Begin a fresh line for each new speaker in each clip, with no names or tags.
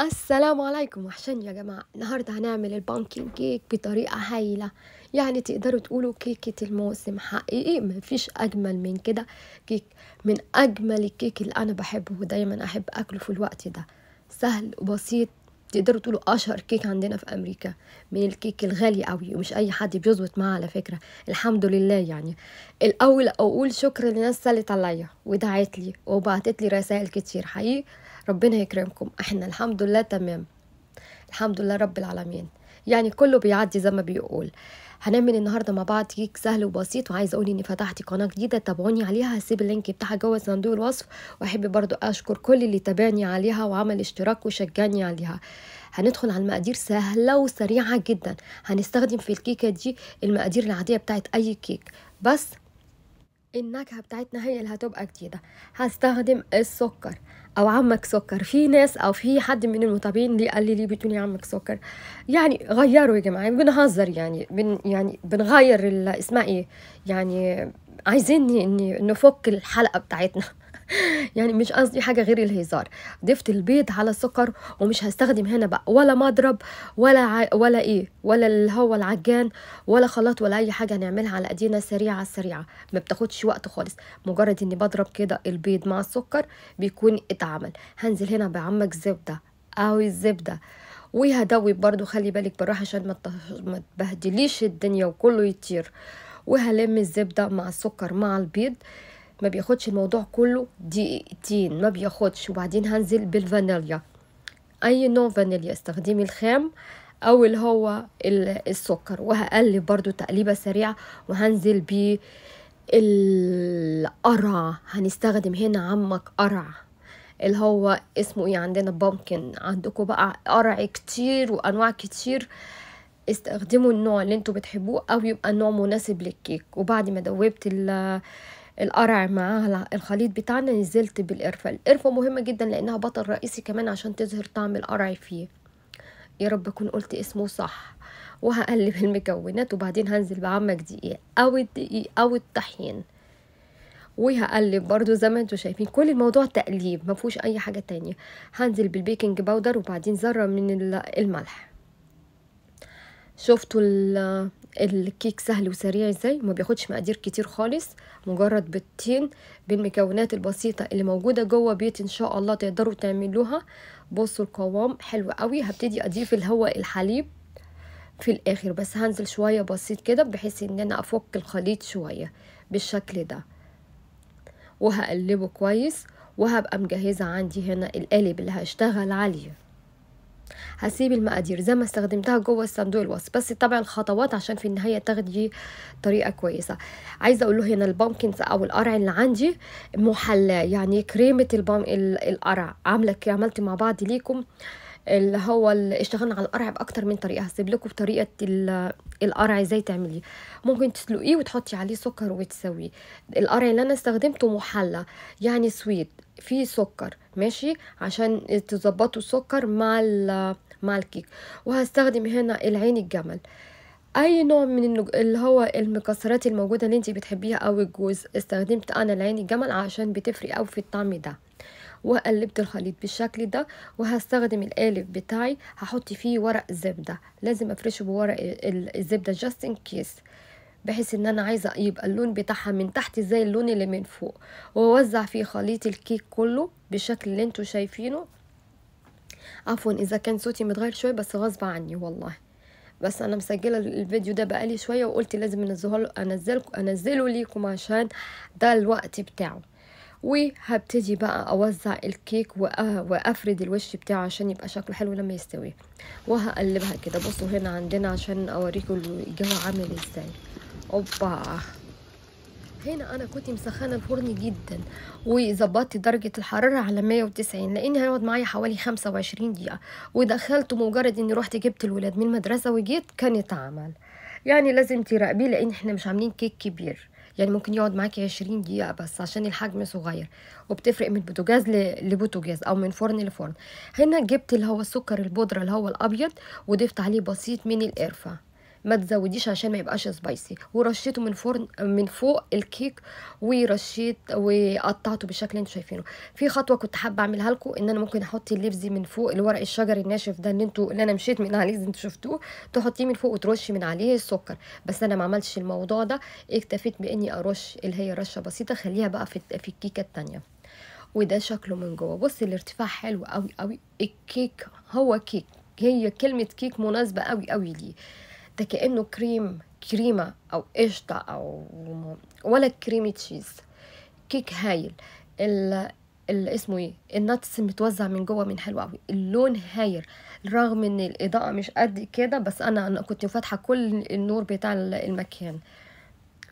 السلام عليكم وحشين يا جماعة النهاردة هنعمل البانكين كيك بطريقة هايلة يعني تقدروا تقولوا كيكة الموسم حقيقي مفيش أجمل من كده كيك من أجمل الكيك اللي أنا بحبه ودايما أحب أكله في الوقت ده سهل وبسيط تقدروا تقولوا اشهر آه، كيك عندنا في امريكا من الكيك الغالي قوي ومش اي حد بيظبط معاه على فكره الحمد لله يعني الاول اقول شكر للناس سالت عليا ودعت لي وبعتت لي رسائل كتير حقيقي ربنا يكرمكم احنا الحمد لله تمام الحمد لله رب العالمين يعني كله بيعدي زي ما بيقول هنعمل النهارده مع بعض كيك سهل وبسيط وعايز اقول اني فتحت قناه جديده تابعوني عليها هسيب اللينك بتاعها جوه صندوق الوصف واحب برضو اشكر كل اللي تابعني عليها وعمل اشتراك وشجعني عليها هندخل على المقادير سهله وسريعه جدا هنستخدم في الكيكه دي المقادير العاديه بتاعت اي كيك بس النكهه بتاعتنا هي اللي هتبقى جديده هستخدم السكر او عمك سكر في ناس او في حد من المتابعين اللي قال لي ليه بتقولي عمك سكر يعني غيروا يا جماعه بنهزر يعني بن يعني بنغير اسمها ايه يعني عايزين نفك الحلقه بتاعتنا يعني مش قصدي حاجه غير الهزار ضفت البيض على السكر ومش هستخدم هنا بقى ولا مضرب ولا ع... ولا ايه ولا اللي هو العجان ولا خلاط ولا اي حاجه هنعملها على ايدينا سريعه سريعه ما بتاخدش وقت خالص مجرد اني بضرب كده البيض مع السكر بيكون اتعمل هنزل هنا بعمك زبده او الزبده وهدوي برضو خلي بالك بالراحه عشان ما تبهدليش الدنيا وكله يطير وهلم الزبده مع السكر مع البيض ما بياخدش الموضوع كله دقيقتين ما بياخدش وبعدين هنزل بالفانيليا اي نوع فانيليا استخدمي الخام او اللي هو السكر وهقلب برضو تقليبه سريعه وهنزل ب القرع هنستخدم هنا عمك قرع اللي هو اسمه ايه عندنا بامكن عندكم بقى قرع كتير وانواع كتير استخدموا النوع اللي انتوا بتحبوه او يبقى نوع مناسب للكيك وبعد ما دوبت القرع معاها الخليط بتاعنا نزلت بالقرفة القرفة مهمة جدا لأنها بطل رئيسي كمان عشان تظهر طعم القرع فيه يا رب أكون قلت اسمه صح وهقلب المكونات وبعدين هنزل بعمك دقيق أو الدقيق أو الطحين وهقلب برضو زي ما انتوا شايفين كل الموضوع تقليب ما فيهوش اي حاجه تانية هنزل بالبيكنج باودر وبعدين ذره من الملح شفتوا الكيك سهل وسريع ازاي ما بياخدش مقادير كتير خالص مجرد بيضتين بالمكونات البسيطه اللي موجوده جوه بيت ان شاء الله تقدروا تعملوها بصوا القوام حلو قوي هبتدي اضيف الهواء الحليب في الاخر بس هنزل شويه بسيط كده بحيث ان انا افك الخليط شويه بالشكل ده وهقلبه كويس وهبقى مجهزه عندي هنا القالب اللي هشتغل عليه هسيب المقادير زي ما استخدمتها جوه الصندوق الوصف بس طبعا الخطوات عشان في النهايه تاخدي طريقه كويسه عايزه اقول له هنا البامكنز او القرع اللي عندي محلاه يعني كريمه البام القرع عامله عملت مع بعض ليكم آه اللي هو اللي اشتغلنا على القرع باكتر من طريقه هسيب لكم طريقه القرع ازاي تعمليه ممكن تسلقيه وتحطي عليه سكر وتسويه القرع اللي انا استخدمته محلى يعني سويت فيه سكر ماشي عشان تظبطوا السكر مع مع الكيك وهستخدم هنا العين الجمل اي نوع من اللي هو المكسرات الموجوده اللي انت بتحبيها او الجوز استخدمت انا العين الجمل عشان بتفرق او في الطعم ده وقلبت الخليط بالشكل ده وهستخدم القالب بتاعي هحط فيه ورق زبدة لازم افرشه بورق الزبدة جاست ان كيس بحيث ان انا عايزه يبقى اللون بتاعها من تحت زي اللون اللي من فوق ووزع فيه خليط الكيك كله بالشكل اللي انتوا شايفينه عفوا اذا كان صوتي متغير شويه بس غصب عني والله بس انا مسجله الفيديو ده بقالي شويه وقلت لازم انزله انزله ليكم عشان ده الوقت بتاعه وهبتدي بقى أوزع الكيك آه، وأفرد الوش بتاعه عشان يبقى شكله حلو لما يستوي وهقلبها كده بصوا هنا عندنا عشان أوريكم الجو عامل ازاي اوبا هنا انا كنت مسخنه الفرن جدا وظبطت درجه الحراره على 190 لان هيقعد معايا حوالي 25 دقيقه ودخلته مجرد اني رحت جبت الولاد من المدرسه وجيت كان اتعمل يعني لازم تراقبيه لان احنا مش عاملين كيك كبير يعني ممكن يقعد معاكي عشرين دقيقة بس عشان الحجم صغير وبتفرق من بوتجاز لبوتجاز أو من فرن لفرن هنا جبت اللي هو السكر البودرة اللي هو الأبيض وضفت عليه بسيط من القرفة ما تزوديش عشان ما يبقاش سبايسي ورشيته من فرن من فوق الكيك ورشيت وقطعته بالشكل اللي انتم شايفينه في خطوه كنت حابه اعملها لكم ان انا ممكن احط اللبس من فوق الورق الشجر الناشف ده اللي انتوا اللي انا مشيت من عليه انتوا شفتوه تحطيه من فوق وترشي من عليه السكر بس انا ما عملتش الموضوع ده اكتفيت باني ارش اللي هي رشه بسيطه خليها بقى في في الكيكه التانيه وده شكله من جوه بص الارتفاع حلو قوي قوي الكيك هو كيك هي كلمة كيك مناسبة قوي قوي ليه ده كأنه كريم كريمة أو قشطة أو ولا كريمي تشيز كيك هايل ال... اسمه ايه الناتس متوزع من جوه من حلو قوي اللون هايل رغم ان الاضاءه مش قد كده بس انا انا كنت فاتحه كل النور بتاع المكان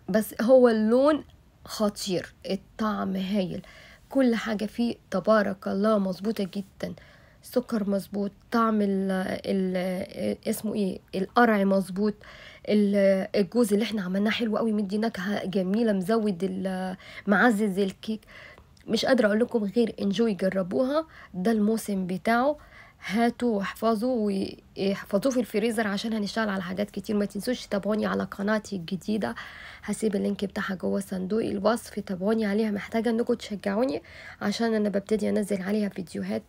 بس هو اللون خطير الطعم هايل كل حاجه فيه تبارك الله مظبوطه جدا السكر مظبوط طعم الـ الـ اسمه ايه القرع مظبوط الجوز اللي احنا عملناه حلو قوي مدي نكهه جميله مزود معزز الكيك مش قادره اقول لكم غير انجوي جربوها ده الموسم بتاعه هاتوا واحفظوا واحفظوه في الفريزر عشان هنشتغل على حاجات كتير ما تنسوش تتابعوني على قناتي الجديده هسيب اللينك بتاعها جوه صندوق الوصف تابعوني عليها محتاجه انكم تشجعوني عشان انا ببتدي انزل عليها فيديوهات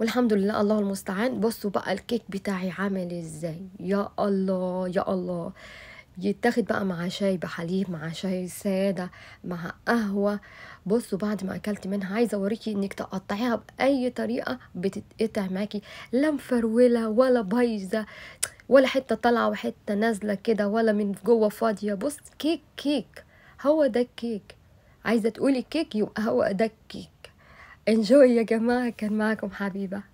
والحمد لله الله المستعان بصوا بقى الكيك بتاعي عامل ازاي يا الله يا الله يتاخد بقى مع شاي بحليب مع شاي سادة مع قهوة بصوا بعد ما اكلت منها عايزة اوريكي انك تقطعيها باي طريقة بتتقطع معاكي لا مفرولة ولا بايظة ولا حتة طالعة وحتة نازلة كده ولا من جوه فاضية بص كيك كيك هو ده الكيك عايزة تقولي كيك يبقى هو ده الكيك انجوي يا جماعة كان معكم حبيبة